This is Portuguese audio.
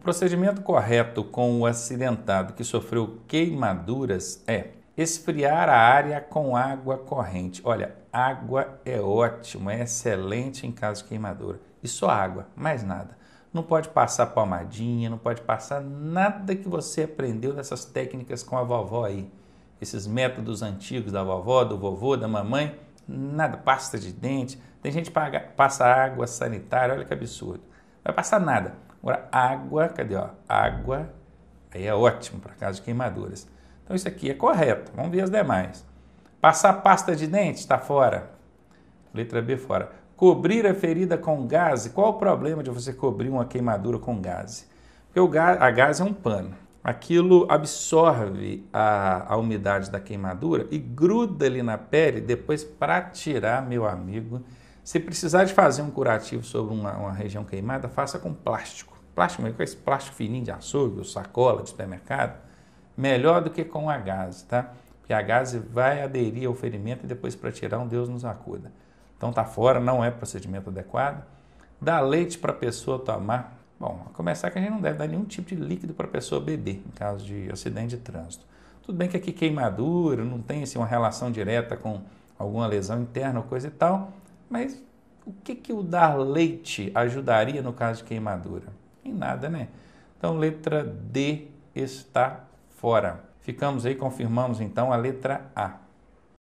O procedimento correto com o acidentado que sofreu queimaduras é esfriar a área com água corrente. Olha, água é ótimo, é excelente em caso de queimadura. E só água, mais nada. Não pode passar palmadinha, não pode passar nada que você aprendeu dessas técnicas com a vovó aí. Esses métodos antigos da vovó, do vovô, da mamãe, nada, pasta de dente. Tem gente que passa água sanitária, olha que absurdo. Não vai passar nada Agora, água, cadê? Ó? Água, aí é ótimo para caso de queimaduras. Então, isso aqui é correto. Vamos ver as demais. Passar pasta de dente, está fora. Letra B, fora. Cobrir a ferida com gás. Qual o problema de você cobrir uma queimadura com gás? Porque o gás, a gás é um pano. Aquilo absorve a, a umidade da queimadura e gruda ali na pele depois para tirar, meu amigo. Se precisar de fazer um curativo sobre uma, uma região queimada, faça com plástico. Plástico com esse plástico fininho de açougue, sacola de supermercado, melhor do que com a gase, tá? Porque a gase vai aderir ao ferimento e depois para tirar um Deus nos acuda. Então tá fora, não é procedimento adequado. Dá leite para a pessoa tomar. Bom, a começar que a gente não deve dar nenhum tipo de líquido para a pessoa beber em caso de acidente de trânsito. Tudo bem que aqui queimadura não tem assim, uma relação direta com alguma lesão interna ou coisa e tal, mas o que, que o dar leite ajudaria no caso de queimadura? Em nada, né? Então, letra D está fora. Ficamos aí, confirmamos então a letra A.